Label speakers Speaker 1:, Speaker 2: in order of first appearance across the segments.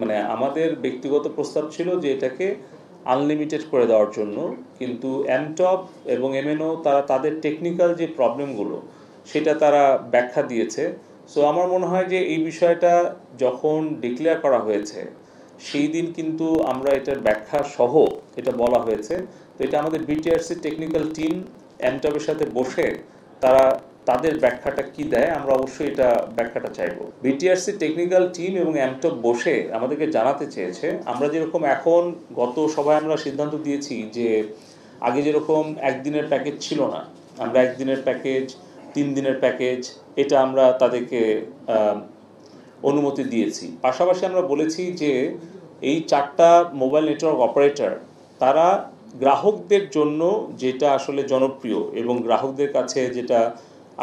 Speaker 1: মানে আমাদের ব্যক্তিগত প্রস্তাব ছিল যে এটাকে আনলিমিটেড করে দেওয়ার জন্য কিন্তু এমটপ এবং এমএনও তারা তাদের টেকনিক্যাল যে প্রবলেমগুলো সেটা তারা ব্যাখ্যা দিয়েছে সো আমার মনে হয় যে এই বিষয়টা যখন ডিক্লেয়ার করা হয়েছে সেই দিন কিন্তু আমরা এটার ব্যাখ্যা সহ এটা বলা হয়েছে তো এটা আমাদের বিটিআরসি টেকনিক্যাল টিম এমটপের সাথে বসে তারা তাদের ব্যাখ্যাটা কি দেয় আমরা অবশ্যই এটা ব্যাখ্যাটা চাইব বিটিআরসি টেকনিক্যাল টিম এবং অ্যামটপ বসে আমাদেরকে জানাতে চেয়েছে আমরা যেরকম এখন গত সভায় আমরা সিদ্ধান্ত দিয়েছি যে আগে যেরকম একদিনের প্যাকেজ ছিল না আমরা একদিনের প্যাকেজ তিন দিনের প্যাকেজ এটা আমরা তাদেরকে অনুমতি দিয়েছি পাশাপাশি আমরা বলেছি যে এই চারটা মোবাইল নেটওয়ার্ক অপারেটর তারা গ্রাহকদের জন্য যেটা আসলে জনপ্রিয় এবং গ্রাহকদের কাছে যেটা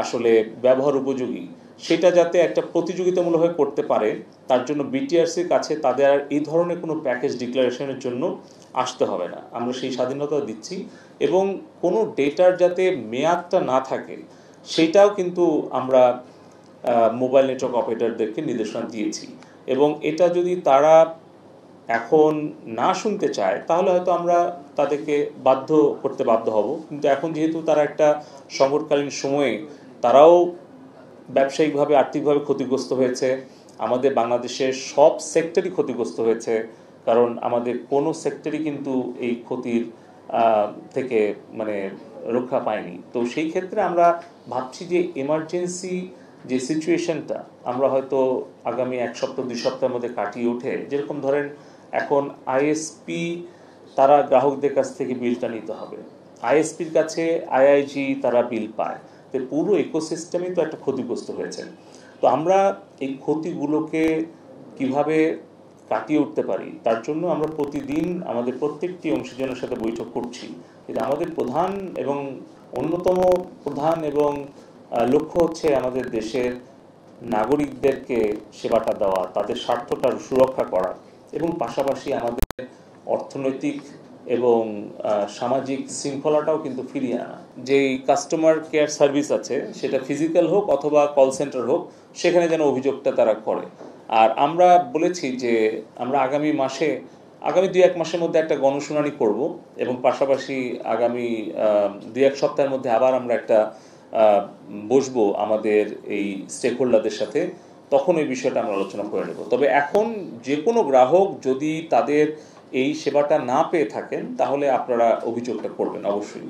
Speaker 1: আসলে ব্যবহার উপযোগী সেটা যাতে একটা প্রতিযোগিতামূলকভাবে করতে পারে তার জন্য বিটিআরসির কাছে তাদের আর এই ধরনের কোনো প্যাকেজ ডিক্লারেশনের জন্য আসতে হবে না আমরা সেই স্বাধীনতা দিচ্ছি এবং কোনো ডেটার যাতে মেয়াদটা না থাকে সেটাও কিন্তু আমরা মোবাইল নেটওয়ার্ক অপারেটরদেরকে নির্দেশনা দিয়েছি এবং এটা যদি তারা এখন না শুনতে চায় তাহলে হয়তো আমরা তাদেরকে বাধ্য করতে বাধ্য হব কিন্তু এখন যেহেতু তারা একটা সংকটকালীন সময়ে তারাও ব্যবসায়িকভাবে আর্থিকভাবে ক্ষতিগ্রস্ত হয়েছে আমাদের বাংলাদেশের সব সেক্টরই ক্ষতিগ্রস্ত হয়েছে কারণ আমাদের কোনো সেক্টরই কিন্তু এই ক্ষতির থেকে মানে রক্ষা পায়নি তো সেই ক্ষেত্রে আমরা ভাবছি যে এমার্জেন্সি যে সিচুয়েশনটা আমরা হয়তো আগামী এক সপ্তাহ দুই সপ্তাহের মধ্যে কাটিয়ে উঠে যেরকম ধরেন এখন আইএসপি তারা গ্রাহকদের কাছ থেকে বিলটা নিতে হবে আইএসপির কাছে আইআইজি তারা বিল পায় তাহলে পুরো ইকোসিস্টেমই তো একটা ক্ষতিগ্রস্ত হয়েছে তো আমরা এই ক্ষতিগুলোকে কিভাবে কাটিয়ে উঠতে পারি তার জন্য আমরা প্রতিদিন আমাদের প্রত্যেকটি অংশীজনের সাথে বৈঠক করছি কিন্তু আমাদের প্রধান এবং অন্যতম প্রধান এবং লক্ষ্য হচ্ছে আমাদের দেশের নাগরিকদেরকে সেবাটা দেওয়া তাদের স্বার্থটা সুরক্ষা করা এবং পাশাপাশি আমাদের অর্থনৈতিক এবং সামাজিক শৃঙ্খলাটাও কিন্তু ফিরিয়ে আনা যেই কাস্টমার কেয়ার সার্ভিস আছে সেটা ফিজিক্যাল হোক অথবা কল সেন্টার হোক সেখানে যেন অভিযোগটা তারা করে আর আমরা বলেছি যে আমরা আগামী মাসে আগামী দুই এক মাসের মধ্যে একটা গণশুনানি করব এবং পাশাপাশি আগামী দুই এক সপ্তাহের মধ্যে আবার আমরা একটা বসবো আমাদের এই স্টেক হোল্ডারদের সাথে তখন এই বিষয়টা আমরা আলোচনা করে নেব তবে এখন যে কোনো গ্রাহক যদি তাদের এই সেবাটা না পেয়ে থাকেন তাহলে আপনারা অভিযোগটা করবেন অবশ্যই